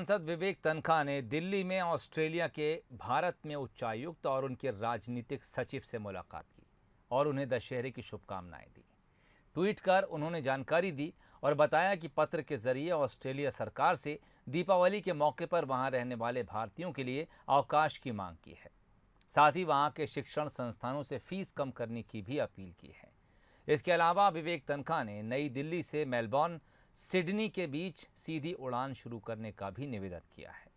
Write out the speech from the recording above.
सांसद विवेक तनखा ने दिल्ली में ऑस्ट्रेलिया के भारत में उच्चायुक्त और उनके राजनीतिक सचिव से मुलाकात की और उन्हें दशहरे की शुभकामनाएं दी ट्वीट कर उन्होंने जानकारी दी और बताया कि पत्र के जरिए ऑस्ट्रेलिया सरकार से दीपावली के मौके पर वहां रहने वाले भारतीयों के लिए अवकाश की मांग की है साथ ही वहाँ के शिक्षण संस्थानों से फीस कम करने की भी अपील की है इसके अलावा विवेक तनखा ने नई दिल्ली से मेलबॉर्न सिडनी के बीच सीधी उड़ान शुरू करने का भी निवेदन किया है